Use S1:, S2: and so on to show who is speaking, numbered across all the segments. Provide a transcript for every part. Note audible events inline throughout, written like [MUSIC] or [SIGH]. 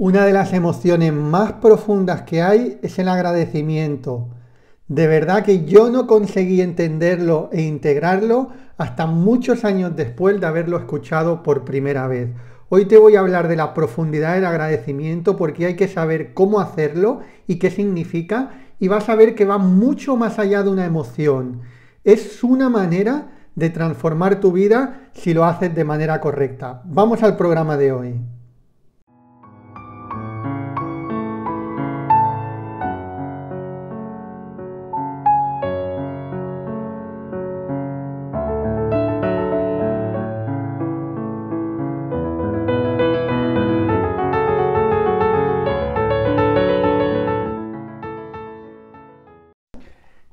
S1: Una de las emociones más profundas que hay es el agradecimiento. De verdad que yo no conseguí entenderlo e integrarlo hasta muchos años después de haberlo escuchado por primera vez. Hoy te voy a hablar de la profundidad del agradecimiento porque hay que saber cómo hacerlo y qué significa y vas a ver que va mucho más allá de una emoción. Es una manera de transformar tu vida si lo haces de manera correcta. Vamos al programa de hoy.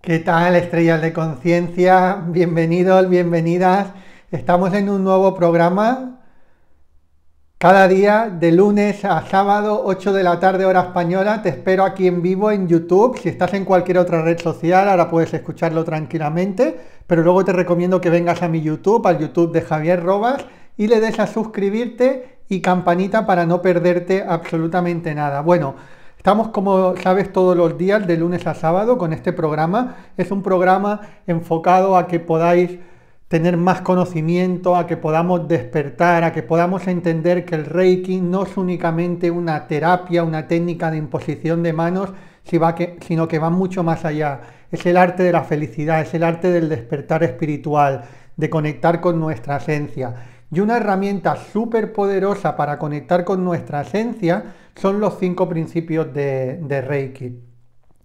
S1: ¿Qué tal, estrellas de conciencia? Bienvenidos, bienvenidas. Estamos en un nuevo programa. Cada día, de lunes a sábado, 8 de la tarde, hora española, te espero aquí en vivo en YouTube. Si estás en cualquier otra red social, ahora puedes escucharlo tranquilamente. Pero luego te recomiendo que vengas a mi YouTube, al YouTube de Javier Robas, y le des a suscribirte y campanita para no perderte absolutamente nada. Bueno, Estamos, como sabes, todos los días, de lunes a sábado, con este programa. Es un programa enfocado a que podáis tener más conocimiento, a que podamos despertar, a que podamos entender que el Reiki no es únicamente una terapia, una técnica de imposición de manos, sino que va mucho más allá. Es el arte de la felicidad, es el arte del despertar espiritual, de conectar con nuestra esencia. Y una herramienta súper poderosa para conectar con nuestra esencia son los cinco principios de, Reiki.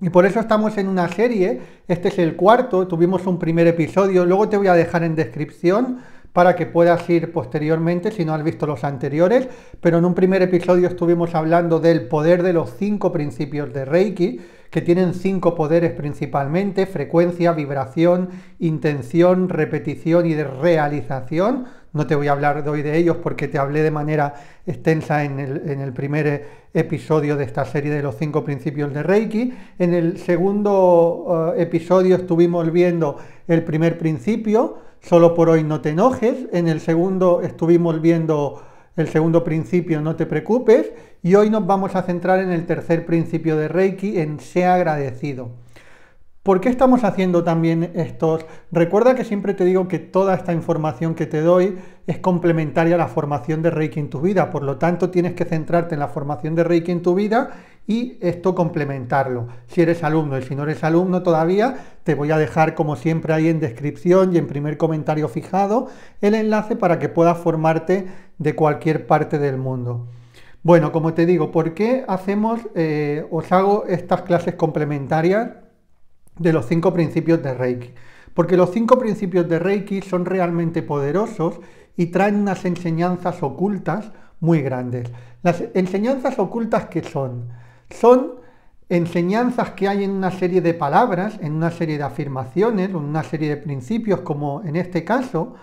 S1: Y por eso estamos en una serie, este es el cuarto, tuvimos un primer episodio, luego te voy a dejar en descripción para que puedas ir posteriormente si no has visto los anteriores, pero en un primer episodio estuvimos hablando del poder de los cinco principios de Reiki, que tienen cinco poderes principalmente, frecuencia, vibración, intención, repetición y de realización no te voy a hablar de hoy de ellos porque te hablé de manera extensa en el, primer eh, episodio de esta serie de los cinco principios de Reiki. En el segundo eh, episodio estuvimos viendo el primer principio, solo por hoy no te enojes. En el segundo estuvimos viendo el segundo principio, no te preocupes. Y hoy nos vamos a centrar en el tercer principio de Reiki, en sea agradecido. ¿Por qué estamos haciendo también estos? Recuerda que siempre te digo que toda esta información que te doy es complementaria a la formación de Reiki en tu vida, por lo tanto tienes que centrarte en la formación de Reiki en tu vida y esto complementarlo. Si eres alumno y si no eres alumno todavía, te voy a dejar como siempre ahí en descripción y en primer comentario fijado el enlace para que puedas formarte de cualquier parte del mundo. Bueno, como te digo, ¿por qué hacemos, eh, os hago estas clases complementarias? de los cinco principios de Reiki. Porque los cinco principios de Reiki son realmente poderosos y traen unas enseñanzas ocultas muy grandes. Las enseñanzas ocultas que son, son enseñanzas que hay en una serie de palabras, en una serie de afirmaciones, en una serie de principios, como en este caso,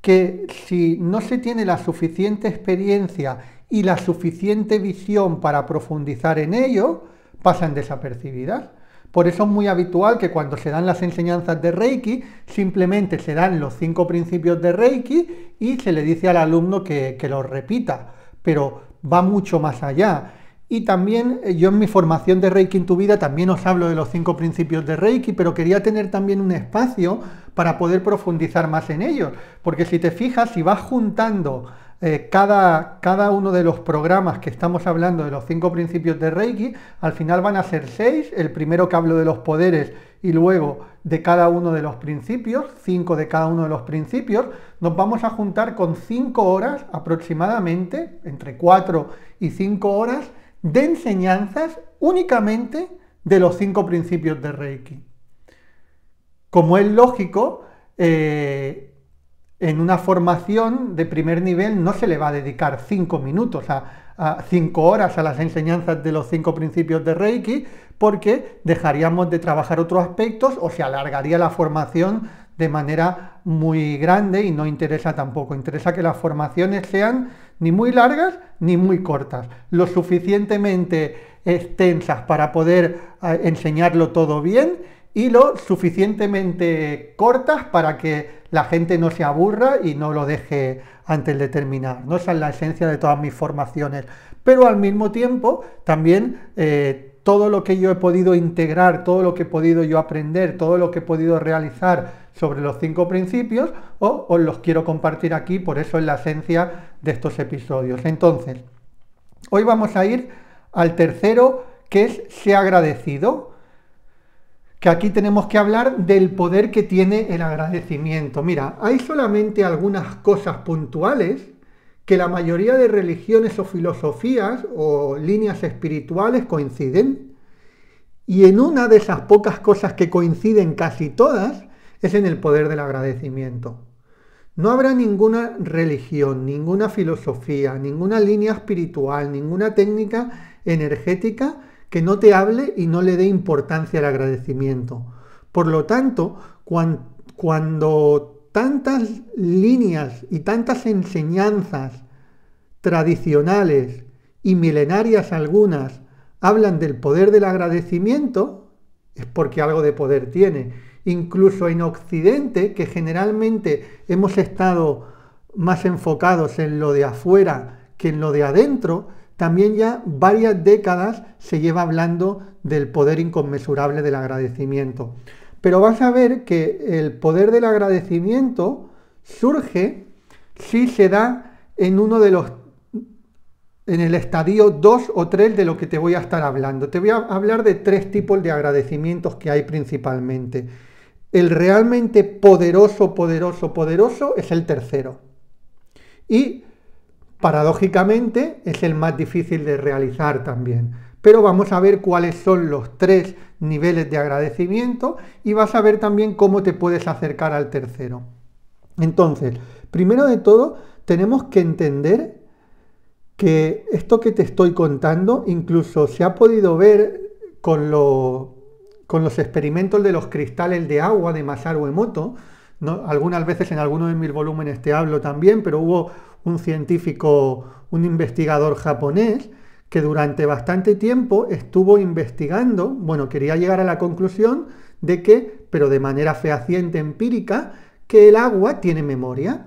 S1: que si no se tiene la suficiente experiencia y la suficiente visión para profundizar en ello, pasan desapercibidas. Por eso es muy habitual que cuando se dan las enseñanzas de Reiki, simplemente se dan los cinco principios de Reiki y se le dice al alumno que, que los repita, pero va mucho más allá. Y también eh, yo en mi formación de Reiki en tu vida también os hablo de los cinco principios de Reiki, pero quería tener también un espacio para poder profundizar más en ellos. Porque si te fijas, si vas juntando eh, cada, cada uno de los programas que estamos hablando de los cinco principios de Reiki, al final van a ser seis, el primero que hablo de los poderes y luego de cada uno de los principios, cinco de cada uno de los principios, nos vamos a juntar con cinco horas aproximadamente, entre cuatro y cinco horas, de enseñanzas únicamente de los cinco principios de Reiki. Como es lógico, eh, en una formación de primer nivel no se le va a dedicar cinco minutos a, cinco horas a las enseñanzas de los cinco principios de Reiki, porque dejaríamos de trabajar otros aspectos o se alargaría la formación de manera muy grande y no interesa tampoco. Interesa que las formaciones sean ni muy largas ni muy cortas, lo suficientemente extensas para poder eh, enseñarlo todo bien y lo suficientemente cortas para que la gente no se aburra y no lo deje antes de terminar. ¿no? Esa es la esencia de todas mis formaciones. Pero al mismo tiempo, también eh, todo lo que yo he podido integrar, todo lo que he podido yo aprender, todo lo que he podido realizar sobre los cinco principios, os los quiero compartir aquí, por eso es la esencia de estos episodios. Entonces, hoy vamos a ir al tercero, que es sea agradecido que aquí tenemos que hablar del poder que tiene el agradecimiento. Mira, hay solamente algunas cosas puntuales que la mayoría de religiones o filosofías o líneas espirituales coinciden. Y en una de esas pocas cosas que coinciden casi todas es en el poder del agradecimiento. No habrá ninguna religión, ninguna filosofía, ninguna línea espiritual, ninguna técnica energética que no te hable y no le dé importancia al agradecimiento. Por lo tanto, cuando tantas líneas y tantas enseñanzas tradicionales y milenarias algunas hablan del poder del agradecimiento, es porque algo de poder tiene. Incluso en Occidente, que generalmente hemos estado más enfocados en lo de afuera que en lo de adentro, también ya varias décadas se lleva hablando del poder inconmensurable del agradecimiento. Pero vas a ver que el poder del agradecimiento surge si se da en uno de los en el estadio 2 o 3 de lo que te voy a estar hablando. Te voy a hablar de tres tipos de agradecimientos que hay principalmente. El realmente poderoso, poderoso, poderoso es el tercero. Y Paradójicamente es el más difícil de realizar también, pero vamos a ver cuáles son los tres niveles de agradecimiento y vas a ver también cómo te puedes acercar al tercero. Entonces, primero de todo, tenemos que entender que esto que te estoy contando incluso se ha podido ver con, con los experimentos de los cristales de agua de Masaru Emoto. Algunas veces en algunos de mis volúmenes te hablo también, pero hubo un científico, un investigador japonés, que durante bastante tiempo estuvo investigando, bueno, quería llegar a la conclusión de que, pero de manera fehaciente empírica, que el agua tiene memoria.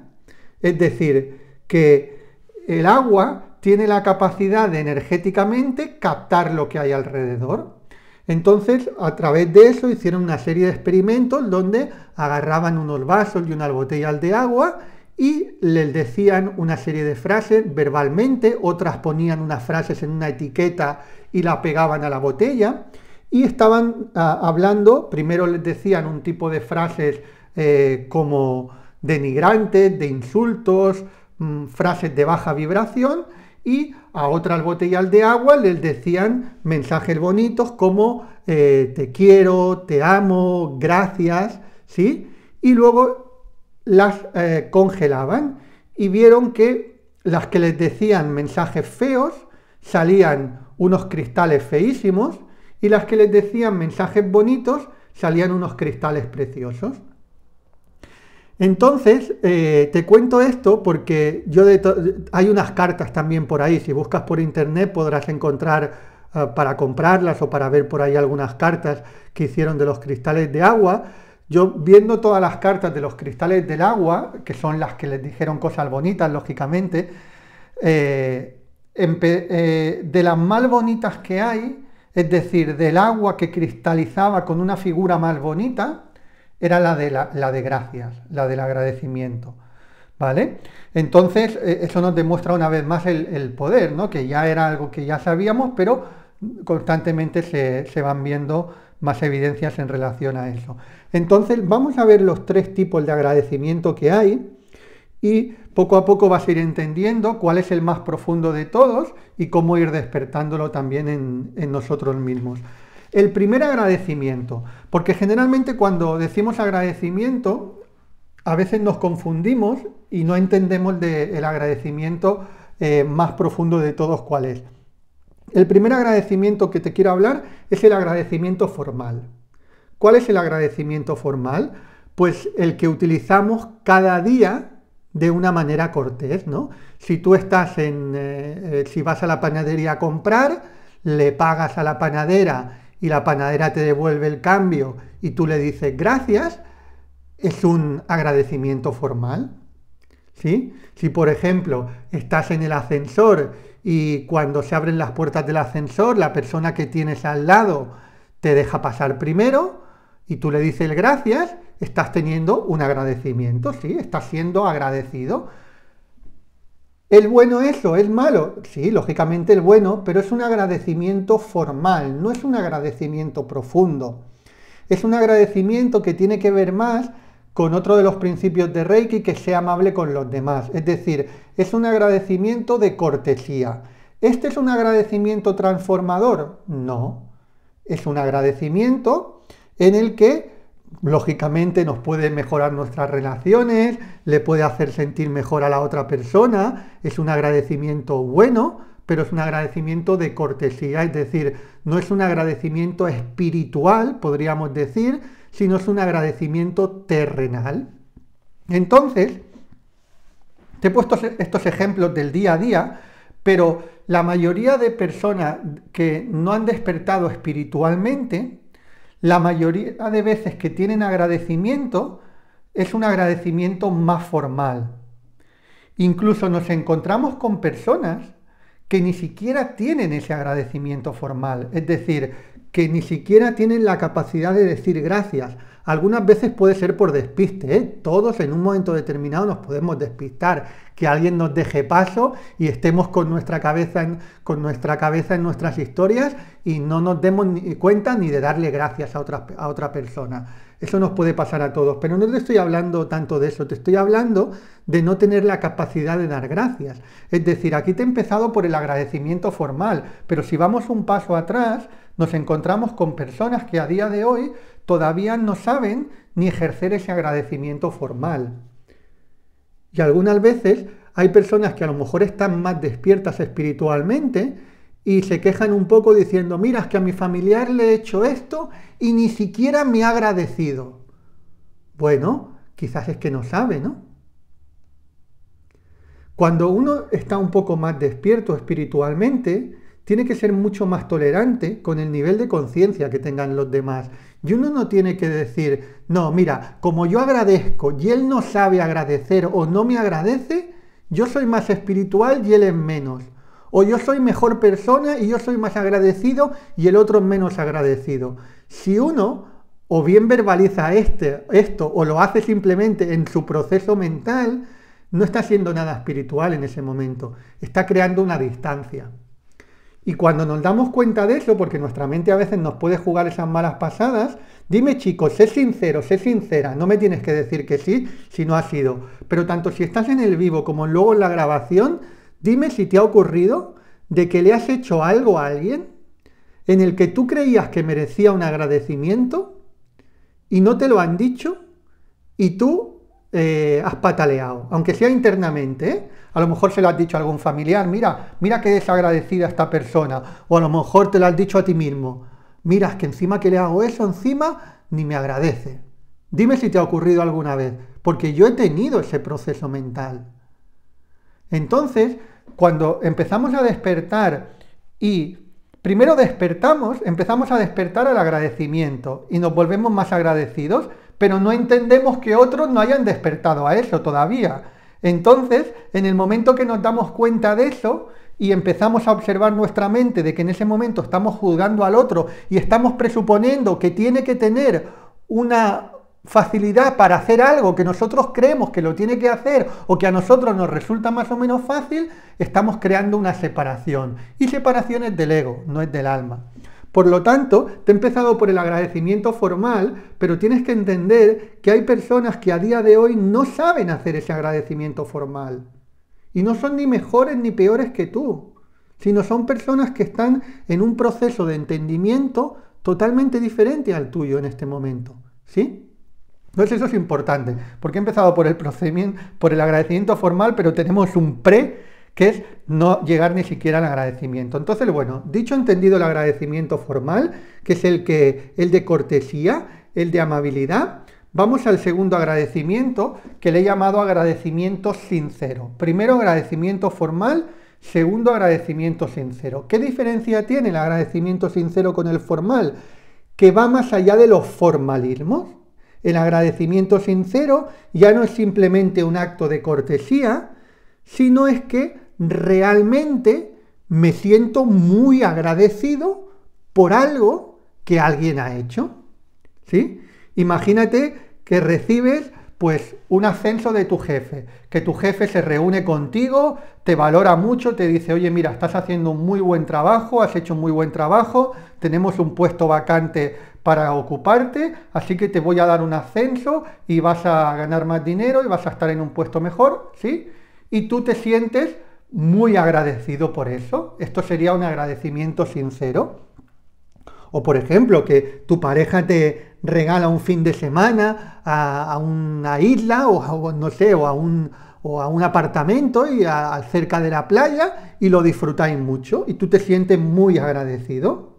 S1: Es decir, que el agua tiene la capacidad de energéticamente captar lo que hay alrededor. Entonces, a través de eso hicieron una serie de experimentos donde agarraban unos vasos y unas botellas de agua y les decían una serie de frases verbalmente, otras ponían unas frases en una etiqueta y la pegaban a la botella y estaban ah, hablando, primero les decían un tipo de frases eh, como denigrantes, de insultos, mm, frases de baja vibración y a otras botellas de agua les decían mensajes bonitos como eh, te quiero, te amo, gracias, ¿sí? Y luego las eh, congelaban y vieron que las que les decían mensajes feos salían unos cristales feísimos y las que les decían mensajes bonitos salían unos cristales preciosos. Entonces, eh, te cuento esto porque yo hay unas cartas también por ahí. Si buscas por internet podrás encontrar eh, para comprarlas o para ver por ahí algunas cartas que hicieron de los cristales de agua. Yo viendo todas las cartas de los cristales del agua, que son las que les dijeron cosas bonitas, lógicamente, eh, eh, de las más bonitas que hay, es decir, del agua que cristalizaba con una figura más bonita, era la de, la, de gracias, la del agradecimiento. ¿Vale? Entonces, eh, eso nos demuestra una vez más el, poder, ¿no? Que ya era algo que ya sabíamos, pero constantemente se van viendo más evidencias en relación a eso. Entonces vamos a ver los tres tipos de agradecimiento que hay y poco a poco vas a ir entendiendo cuál es el más profundo de todos y cómo ir despertándolo también en, nosotros mismos. El primer agradecimiento, porque generalmente cuando decimos agradecimiento, a veces nos confundimos y no entendemos el agradecimiento eh, más profundo de todos cuál es. El primer agradecimiento que te quiero hablar es el agradecimiento formal. ¿Cuál es el agradecimiento formal? Pues el que utilizamos cada día de una manera cortés, ¿no? Si tú estás en, eh, eh, si vas a la panadería a comprar, le pagas a la panadera y la panadera te devuelve el cambio y tú le dices gracias, es un agradecimiento formal, ¿sí? Si por ejemplo estás en el ascensor y cuando se abren las puertas del ascensor, la persona que tienes al lado te deja pasar primero y tú le dices gracias, estás teniendo un agradecimiento, sí, estás siendo agradecido. ¿El bueno eso es malo? Sí, lógicamente el bueno, pero es un agradecimiento formal, no es un agradecimiento profundo. Es un agradecimiento que tiene que ver más con otro de los principios de Reiki que sea amable con los demás. Es decir, es un agradecimiento de cortesía. ¿Este es un agradecimiento transformador? No. Es un agradecimiento en el que, lógicamente, nos puede mejorar nuestras relaciones, le puede hacer sentir mejor a la otra persona. Es un agradecimiento bueno, pero es un agradecimiento de cortesía. Es decir, no es un agradecimiento espiritual, podríamos decir, sino es un agradecimiento terrenal. Entonces, te he puesto estos ejemplos del día a día, pero la mayoría de personas que no han despertado espiritualmente, la mayoría de veces que tienen agradecimiento, es un agradecimiento más formal. Incluso nos encontramos con personas que ni siquiera tienen ese agradecimiento formal. Es decir, que ni siquiera tienen la capacidad de decir gracias. Algunas veces puede ser por despiste, ¿eh? todos en un momento determinado nos podemos despistar, que alguien nos deje paso y estemos con nuestra cabeza en, con nuestra cabeza en nuestras historias y no nos demos ni cuenta ni de darle gracias a otra persona. Eso nos puede pasar a todos, pero no te estoy hablando tanto de eso, te estoy hablando de no tener la capacidad de dar gracias. Es decir, aquí te he empezado por el agradecimiento formal, pero si vamos un paso atrás, nos encontramos con personas que a día de hoy todavía no saben ni ejercer ese agradecimiento formal. Y algunas veces hay personas que a lo mejor están más despiertas espiritualmente, y se quejan un poco diciendo, mira, es que a mi familiar le he hecho esto y ni siquiera me ha agradecido. Bueno, quizás es que no sabe, ¿no? Cuando uno está un poco más despierto espiritualmente, tiene que ser mucho más tolerante con el nivel de conciencia que tengan los demás. Y uno no tiene que decir, no, mira, como yo agradezco y él no sabe agradecer o no me agradece, yo soy más espiritual y él es menos. O yo soy mejor persona y yo soy más agradecido y el otro menos agradecido. Si uno o bien verbaliza este, esto o lo hace simplemente en su proceso mental, no está haciendo nada espiritual en ese momento, está creando una distancia. Y cuando nos damos cuenta de eso, porque nuestra mente a veces nos puede jugar esas malas pasadas, dime chicos, sé sincero, sé sincera, no me tienes que decir que sí si no ha sido. Pero tanto si estás en el vivo como luego en la grabación, Dime si te ha ocurrido de que le has hecho algo a alguien en el que tú creías que merecía un agradecimiento y no te lo han dicho y tú eh, has pataleado, aunque sea internamente. ¿eh? A lo mejor se lo has dicho a algún familiar, mira, mira qué desagradecida esta persona. O a lo mejor te lo has dicho a ti mismo, mira, es que encima que le hago eso, encima ni me agradece. Dime si te ha ocurrido alguna vez, porque yo he tenido ese proceso mental. Entonces, cuando empezamos a despertar y primero despertamos, empezamos a despertar al agradecimiento y nos volvemos más agradecidos, pero no entendemos que otros no hayan despertado a eso todavía. Entonces, en el momento que nos damos cuenta de eso y empezamos a observar nuestra mente de que en ese momento estamos juzgando al otro y estamos presuponiendo que tiene que tener una, facilidad para hacer algo que nosotros creemos que lo tiene que hacer o que a nosotros nos resulta más o menos fácil, estamos creando una separación. Y separación es del ego, no es del alma. Por lo tanto, te he empezado por el agradecimiento formal, pero tienes que entender que hay personas que a día de hoy no saben hacer ese agradecimiento formal. Y no son ni mejores ni peores que tú, sino son personas que están en un proceso de entendimiento totalmente diferente al tuyo en este momento. ¿Sí? Entonces eso es importante, porque he empezado por el procedimiento, por el agradecimiento formal, pero tenemos un pre que es no llegar ni siquiera al agradecimiento. Entonces, bueno, dicho entendido el agradecimiento formal, que es el que el de cortesía, el de amabilidad, vamos al segundo agradecimiento que le he llamado agradecimiento sincero. Primero agradecimiento formal, segundo agradecimiento sincero. ¿Qué diferencia tiene el agradecimiento sincero con el formal? Que va más allá de los formalismos el agradecimiento sincero ya no es simplemente un acto de cortesía, sino es que realmente me siento muy agradecido por algo que alguien ha hecho. ¿Sí? Imagínate que recibes pues un ascenso de tu jefe, que tu jefe se reúne contigo, te valora mucho, te dice, oye, mira, estás haciendo un muy buen trabajo, has hecho un muy buen trabajo, tenemos un puesto vacante para ocuparte, así que te voy a dar un ascenso y vas a ganar más dinero y vas a estar en un puesto mejor, ¿sí? Y tú te sientes muy agradecido por eso. Esto sería un agradecimiento sincero. O por ejemplo, que tu pareja te regala un fin de semana a, una isla o, a, no sé, o a un, apartamento y cerca de la playa y lo disfrutáis mucho y tú te sientes muy agradecido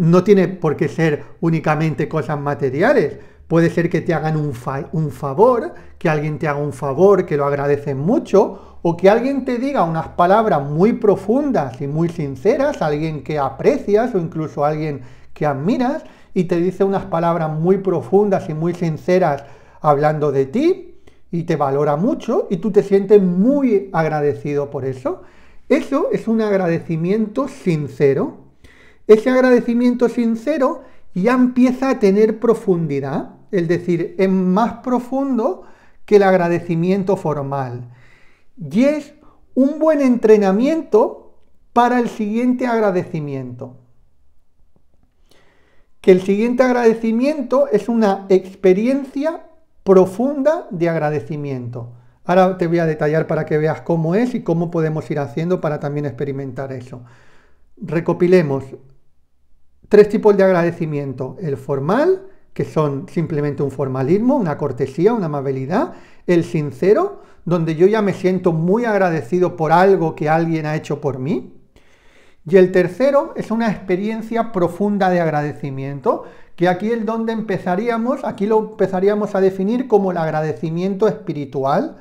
S1: no tiene por qué ser únicamente cosas materiales. Puede ser que te hagan un, un, favor, que alguien te haga un favor, que lo agradecen mucho, o que alguien te diga unas palabras muy profundas y muy sinceras, alguien que aprecias o incluso alguien que admiras, y te dice unas palabras muy profundas y muy sinceras hablando de ti, y te valora mucho, y tú te sientes muy agradecido por eso. Eso es un agradecimiento sincero ese agradecimiento sincero ya empieza a tener profundidad, es decir, es más profundo que el agradecimiento formal. Y es un buen entrenamiento para el siguiente agradecimiento. Que el siguiente agradecimiento es una experiencia profunda de agradecimiento. Ahora te voy a detallar para que veas cómo es y cómo podemos ir haciendo para también experimentar eso. Recopilemos tres tipos de agradecimiento. El formal, que son simplemente un formalismo, una cortesía, una amabilidad. El sincero, donde yo ya me siento muy agradecido por algo que alguien ha hecho por mí. Y el tercero es una experiencia profunda de agradecimiento, que aquí es donde empezaríamos, aquí lo empezaríamos a definir como el agradecimiento espiritual.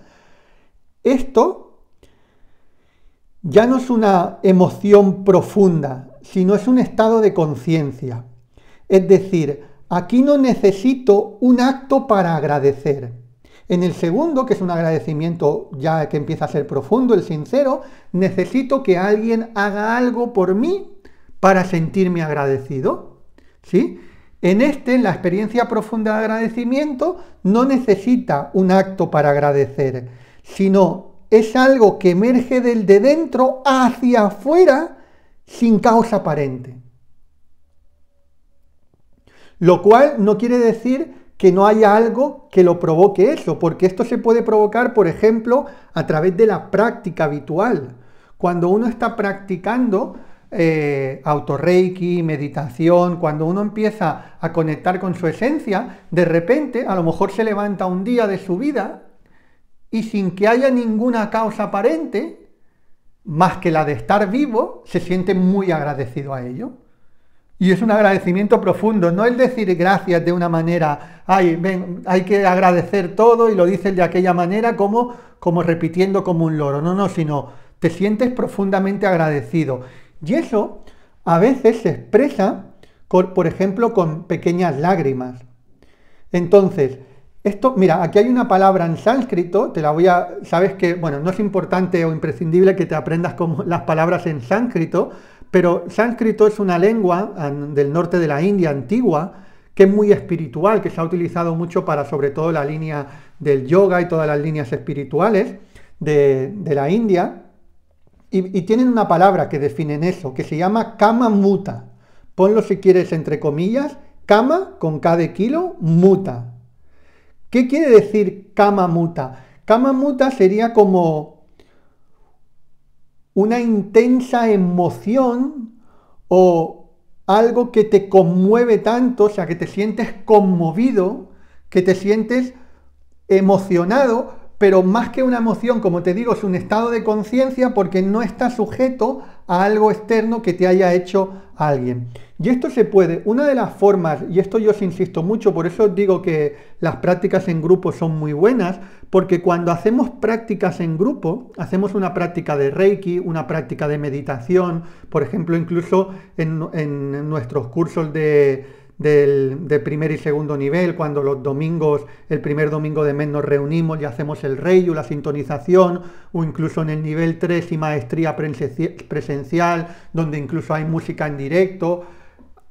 S1: Esto ya no es una emoción profunda, sino es un estado de conciencia. Es decir, aquí no necesito un acto para agradecer. En el segundo, que es un agradecimiento ya que empieza a ser profundo, el sincero, necesito que alguien haga algo por mí para sentirme agradecido. ¿Sí? En este, en la experiencia profunda de agradecimiento, no necesita un acto para agradecer, sino es algo que emerge del de dentro hacia afuera sin causa aparente. Lo cual no quiere decir que no haya algo que lo provoque eso, porque esto se puede provocar, por ejemplo, a través de la práctica habitual. Cuando uno está practicando auto eh, autorreiki, meditación, cuando uno empieza a conectar con su esencia, de repente a lo mejor se levanta un día de su vida y sin que haya ninguna causa aparente, más que la de estar vivo, se siente muy agradecido a ello. Y es un agradecimiento profundo, no el decir gracias de una manera, ay, ven, hay que agradecer todo y lo dices de aquella manera como, como repitiendo como un loro. No, no, sino te sientes profundamente agradecido. Y eso a veces se expresa, por ejemplo, con pequeñas lágrimas. Entonces, esto, mira, aquí hay una palabra en sánscrito, te la voy a, sabes que, bueno, no es importante o imprescindible que te aprendas como [LAUGHS] las palabras en sánscrito, pero sánscrito es una lengua del norte de la India antigua que es muy espiritual, que se ha utilizado mucho para sobre todo la línea del yoga y todas las líneas espirituales de, la India. Y, tienen una palabra que definen eso, que se llama kama muta. Ponlo si quieres entre comillas, kama con cada kilo, muta. ¿Qué quiere decir Kamamuta? muta? sería como una intensa emoción o algo que te conmueve tanto, o sea, que te sientes conmovido, que te sientes emocionado, pero más que una emoción, como te digo, es un estado de conciencia porque no está sujeto a algo externo que te haya hecho alguien. Y esto se puede, una de las formas, y esto yo os insisto mucho, por eso os digo que las prácticas en grupo son muy buenas, porque cuando hacemos prácticas en grupo, hacemos una práctica de reiki, una práctica de meditación, por ejemplo, incluso en, en nuestros cursos de, del, primer y segundo nivel, cuando los domingos, el primer domingo de mes nos reunimos y hacemos el rey o la sintonización, o incluso en el nivel 3 y maestría presencial, donde incluso hay música en directo.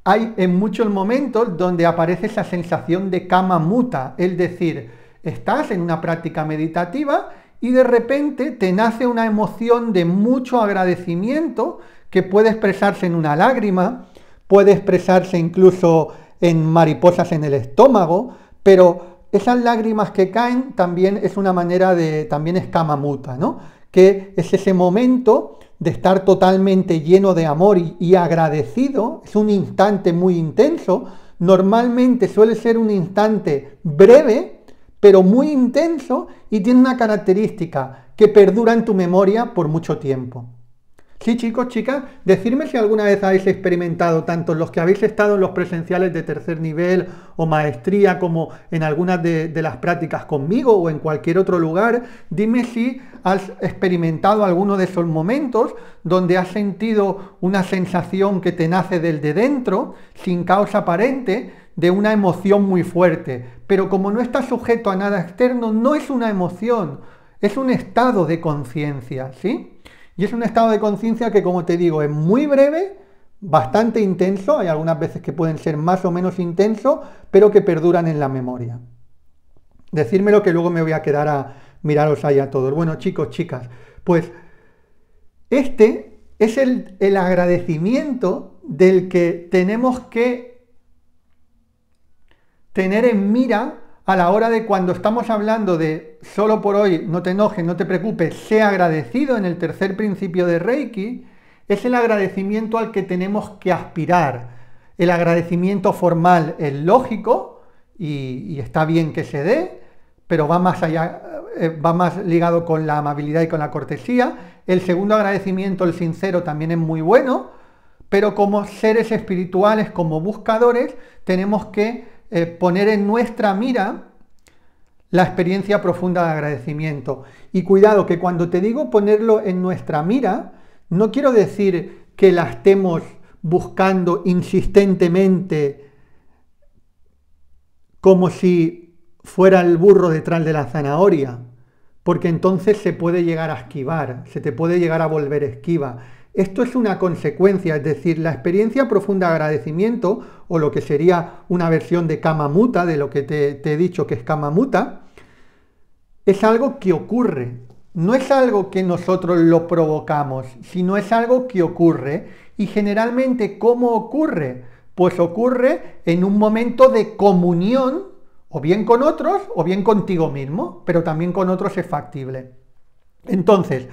S1: Hay en muchos momentos donde aparece esa sensación de cama muta, es decir, estás en una práctica meditativa y de repente te nace una emoción de mucho agradecimiento que puede expresarse en una lágrima, puede expresarse incluso en mariposas en el estómago, pero esas lágrimas que caen también es una manera de, también es camamuta, ¿no? Que es ese momento de estar totalmente lleno de amor y agradecido, es un instante muy intenso, normalmente suele ser un instante breve, pero muy intenso y tiene una característica que perdura en tu memoria por mucho tiempo. Sí, chicos, chicas, decirme si alguna vez habéis experimentado, tanto los que habéis estado en los presenciales de tercer nivel o maestría, como en algunas de, las prácticas conmigo o en cualquier otro lugar, dime si has experimentado alguno de esos momentos donde has sentido una sensación que te nace del de dentro, sin causa aparente, de una emoción muy fuerte. Pero como no está sujeto a nada externo, no es una emoción, es un estado de conciencia, ¿sí? Y es un estado de conciencia que, como te digo, es muy breve, bastante intenso, hay algunas veces que pueden ser más o menos intenso, pero que perduran en la memoria. Decírmelo que luego me voy a quedar a miraros ahí a todos. Bueno, chicos, chicas, pues este es el, el agradecimiento del que tenemos que tener en mira a la hora de cuando estamos hablando de solo por hoy, no te enojes, no te preocupes, sea agradecido en el tercer principio de Reiki, es el agradecimiento al que tenemos que aspirar. El agradecimiento formal es lógico y, y está bien que se dé, pero va más allá, eh, va más ligado con la amabilidad y con la cortesía. El segundo agradecimiento, el sincero, también es muy bueno, pero como seres espirituales, como buscadores, tenemos que eh, poner en nuestra mira la experiencia profunda de agradecimiento. Y cuidado, que cuando te digo ponerlo en nuestra mira, no quiero decir que la estemos buscando insistentemente como si fuera el burro detrás de la zanahoria, porque entonces se puede llegar a esquivar, se te puede llegar a volver esquiva. Esto es una consecuencia, es decir, la experiencia profunda de agradecimiento, o lo que sería una versión de Kamamuta, de lo que te, he dicho que es Kamamuta, es algo que ocurre. No es algo que nosotros lo provocamos, sino es algo que ocurre. Y generalmente, ¿cómo ocurre? Pues ocurre en un momento de comunión, o bien con otros, o bien contigo mismo, pero también con otros es factible. Entonces,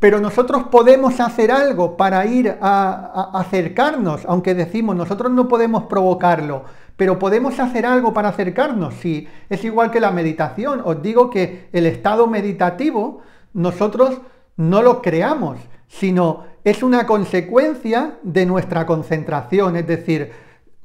S1: pero nosotros podemos hacer algo para ir a, acercarnos, aunque decimos nosotros no podemos provocarlo, pero podemos hacer algo para acercarnos. Sí, es igual que la meditación. Os digo que el estado meditativo nosotros no lo creamos, sino es una consecuencia de nuestra concentración. Es decir,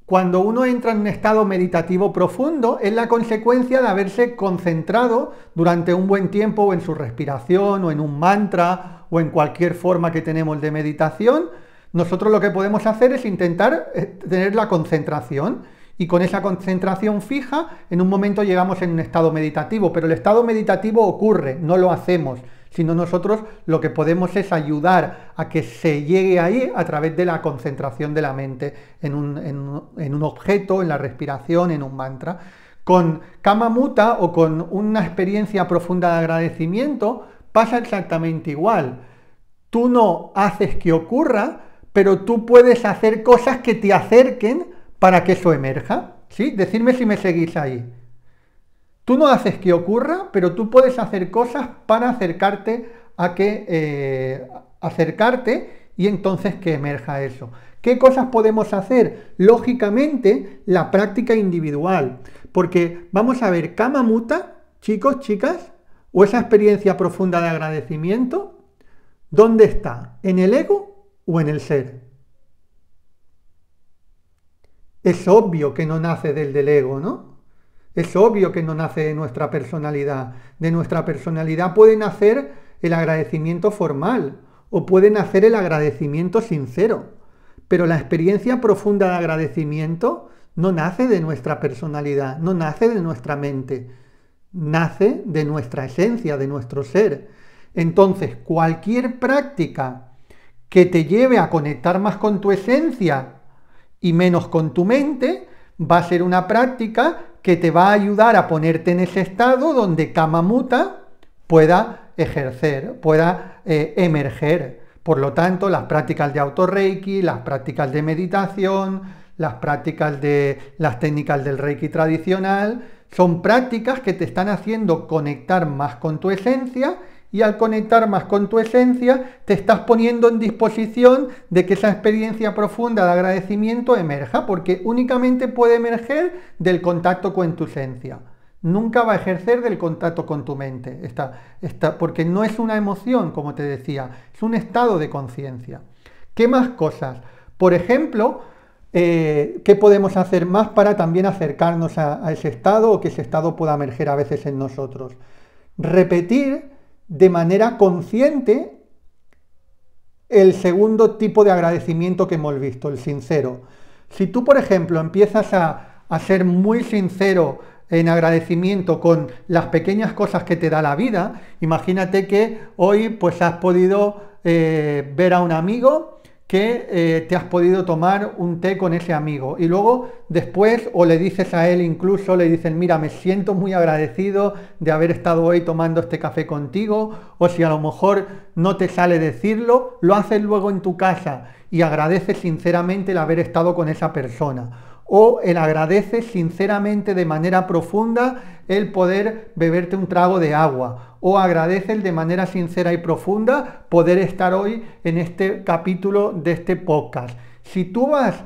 S1: cuando uno entra en un estado meditativo profundo, es la consecuencia de haberse concentrado durante un buen tiempo o en su respiración o en un mantra o en cualquier forma que tenemos de meditación, nosotros lo que podemos hacer es intentar eh, tener la concentración y con esa concentración fija en un momento llegamos en un estado meditativo, pero el estado meditativo ocurre, no lo hacemos, sino nosotros lo que podemos es ayudar a que se llegue ahí a través de la concentración de la mente en un, objeto, en la respiración, en un mantra. Con cama Muta o con una experiencia profunda de agradecimiento, pasa exactamente igual. Tú no haces que ocurra, pero tú puedes hacer cosas que te acerquen para que eso emerja. ¿Sí? Decidme si me seguís ahí. Tú no haces que ocurra, pero tú puedes hacer cosas para acercarte a que eh, acercarte y entonces que emerja eso. ¿Qué cosas podemos hacer? Lógicamente, la práctica individual. Porque vamos a ver, Kamamuta, chicos, chicas, o esa experiencia profunda de agradecimiento, ¿dónde está? ¿En el ego o en el ser? Es obvio que no nace del del ego, ¿no? Es obvio que no nace de nuestra personalidad. De nuestra personalidad puede nacer el agradecimiento formal o puede nacer el agradecimiento sincero. Pero la experiencia profunda de agradecimiento no nace de nuestra personalidad, no nace de nuestra mente nace de nuestra esencia, de nuestro ser. Entonces, cualquier práctica que te lleve a conectar más con tu esencia y menos con tu mente, va a ser una práctica que te va a ayudar a ponerte en ese estado donde Kamamuta pueda ejercer, pueda eh, emerger. Por lo tanto, las prácticas de reiki, las prácticas de meditación, las prácticas de las técnicas del reiki tradicional, son prácticas que te están haciendo conectar más con tu esencia y al conectar más con tu esencia te estás poniendo en disposición de que esa experiencia profunda de agradecimiento emerja, porque únicamente puede emerger del contacto con tu esencia. Nunca va a ejercer del contacto con tu mente, porque no es una emoción, como te decía, es un estado de conciencia. ¿Qué más cosas? Por ejemplo, eh, qué podemos hacer más para también acercarnos a, ese estado o que ese estado pueda emerger a veces en nosotros. Repetir de manera consciente el segundo tipo de agradecimiento que hemos visto, el sincero. Si tú, por ejemplo, empiezas a, ser muy sincero en agradecimiento con las pequeñas cosas que te da la vida, imagínate que hoy pues has podido eh, ver a un amigo que eh, te has podido tomar un té con ese amigo. Y luego después o le dices a él incluso, le dicen, mira, me siento muy agradecido de haber estado hoy tomando este café contigo, o si a lo mejor no te sale decirlo, lo haces luego en tu casa y agradeces sinceramente el haber estado con esa persona o el agradece sinceramente de manera profunda el poder beberte un trago de agua o el de manera sincera y profunda poder estar hoy en este capítulo de este podcast. Si tú vas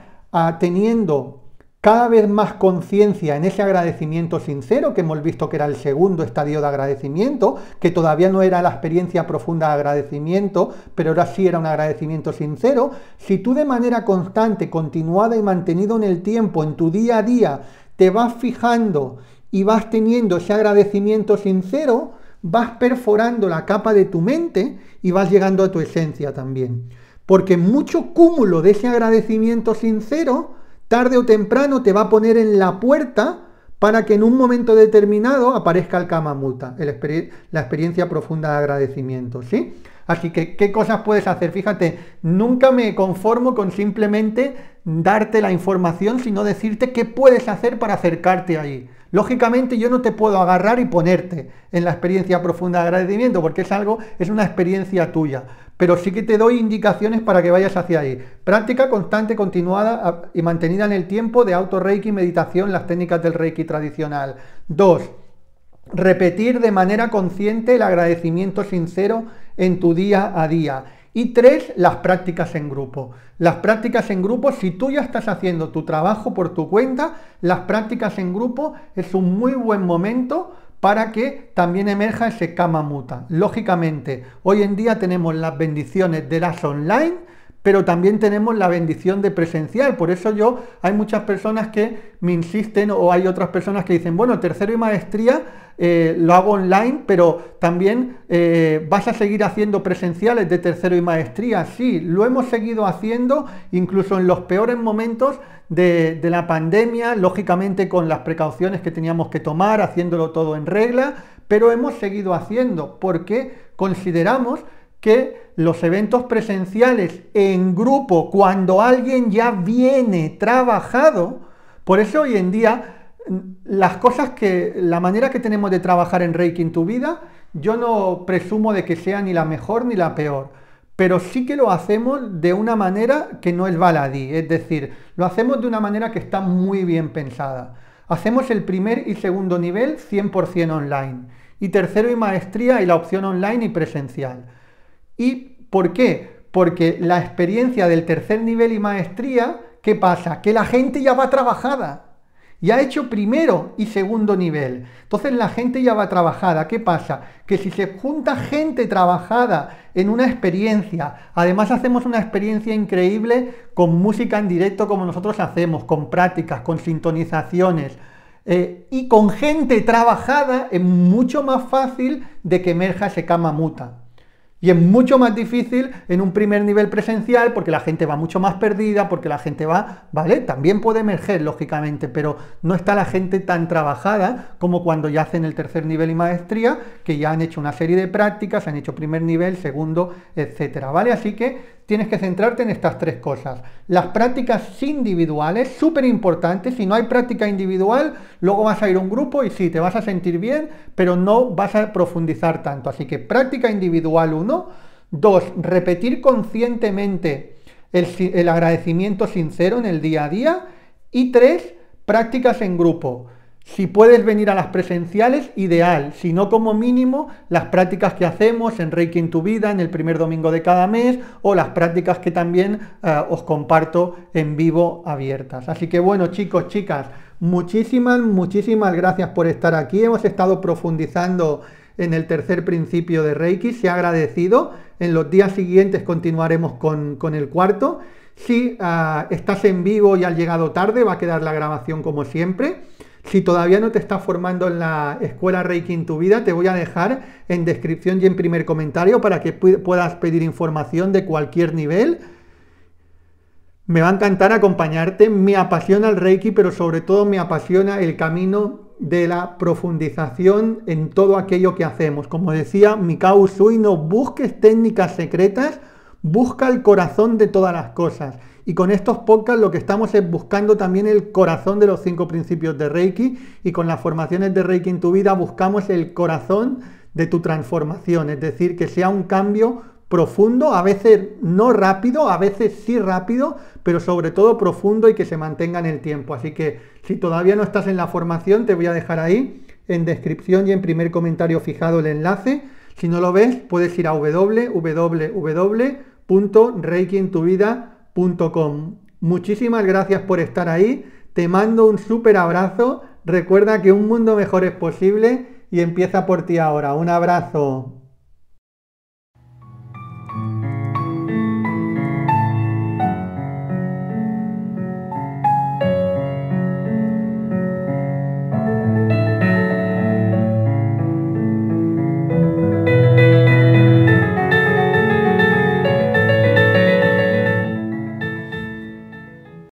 S1: teniendo cada vez más conciencia en ese agradecimiento sincero, que hemos visto que era el segundo estadio de agradecimiento, que todavía no era la experiencia profunda de agradecimiento, pero ahora sí era un agradecimiento sincero, si tú de manera constante, continuada y mantenido en el tiempo, en tu día a día, te vas fijando y vas teniendo ese agradecimiento sincero, vas perforando la capa de tu mente y vas llegando a tu esencia también. Porque mucho cúmulo de ese agradecimiento sincero, tarde o temprano te va a poner en la puerta para que en un momento determinado aparezca el kamamuta, la experiencia profunda de agradecimiento, ¿sí? Así que, ¿qué cosas puedes hacer? Fíjate, nunca me conformo con simplemente darte la información, sino decirte qué puedes hacer para acercarte ahí. Lógicamente yo no te puedo agarrar y ponerte en la experiencia profunda de agradecimiento porque es algo, es una experiencia tuya, pero sí que te doy indicaciones para que vayas hacia ahí. Práctica constante, continuada y mantenida en el tiempo de auto reiki, meditación, las técnicas del reiki tradicional. Dos, Repetir de manera consciente el agradecimiento sincero en tu día a día. Y tres, las prácticas en grupo. Las prácticas en grupo, si tú ya estás haciendo tu trabajo por tu cuenta, las prácticas en grupo es un muy buen momento para que también emerja ese kama muta. Lógicamente, hoy en día tenemos las bendiciones de las online pero también tenemos la bendición de presencial. Por eso yo, hay muchas personas que me insisten o hay otras personas que dicen, bueno, tercero y maestría eh, lo hago online, pero también eh, vas a seguir haciendo presenciales de tercero y maestría. Sí, lo hemos seguido haciendo incluso en los peores momentos de la pandemia, lógicamente con las precauciones que teníamos que tomar, haciéndolo todo en regla, pero hemos seguido haciendo porque consideramos que los eventos presenciales en grupo, cuando alguien ya viene trabajado, por eso hoy en día mm, las cosas que, la manera que tenemos de trabajar en Reiki en tu vida, yo no presumo de que sea ni la mejor ni la peor, pero sí que lo hacemos de una manera que no es baladí, es decir, lo hacemos de una manera que está muy bien pensada. Hacemos el primer y segundo nivel 100% online y tercero y maestría y la opción online y presencial. ¿Y por qué? Porque la experiencia del tercer nivel y maestría, ¿qué pasa? Que la gente ya va trabajada. Ya ha hecho primero y segundo nivel. Entonces la gente ya va trabajada. ¿Qué pasa? Que si se junta gente trabajada en una experiencia, además hacemos una experiencia increíble con música en directo como nosotros hacemos, con prácticas, con sintonizaciones, eh, y con gente trabajada es mucho más fácil de que emerja ese kama muta. Y es mucho más difícil en un primer nivel presencial porque la gente va mucho más perdida, porque la gente va, ¿vale? También puede emerger, lógicamente, pero no está la gente tan trabajada como cuando ya hacen el tercer nivel y maestría, que ya han hecho una serie de prácticas, han hecho primer nivel, segundo, etcétera, ¿vale? Así que tienes que centrarte en estas tres cosas. Las prácticas individuales, súper importantes. Si no hay práctica individual, luego vas a ir a un grupo y sí, te vas a sentir bien, pero no vas a profundizar tanto. Así que práctica individual 1. 2. Repetir conscientemente el, agradecimiento sincero en el día a día. Y tres Prácticas en grupo. Si puedes venir a las presenciales, ideal. Si no, como mínimo, las prácticas que hacemos en Reiki en tu vida, en el primer domingo de cada mes, o las prácticas que también eh, os comparto en vivo abiertas. Así que bueno, chicos, chicas, muchísimas, muchísimas gracias por estar aquí. Hemos estado profundizando en el tercer principio de Reiki, se ha agradecido. En los días siguientes continuaremos con, el cuarto. Si ah, estás en vivo y has llegado tarde, va a quedar la grabación como siempre. Si todavía no te estás formando en la escuela Reiki en tu vida, te voy a dejar en descripción y en primer comentario para que puedas pedir información de cualquier nivel. Me va a encantar acompañarte, me apasiona el Reiki, pero sobre todo me apasiona el camino de la profundización en todo aquello que hacemos. Como decía Mikao Sui, no busques técnicas secretas, busca el corazón de todas las cosas. Y con estos podcasts lo que estamos es buscando también el corazón de los cinco principios de Reiki y con las formaciones de Reiki en tu vida buscamos el corazón de tu transformación, es decir, que sea un cambio profundo, a veces no rápido, a veces sí rápido, pero sobre todo profundo y que se mantenga en el tiempo. Así que si todavía no estás en la formación, te voy a dejar ahí en descripción y en primer comentario fijado el enlace. Si no lo ves, puedes ir a www.reikiintuvida.com Muchísimas gracias por estar ahí. Te mando un súper abrazo. Recuerda que un mundo mejor es posible y empieza por ti ahora. Un abrazo.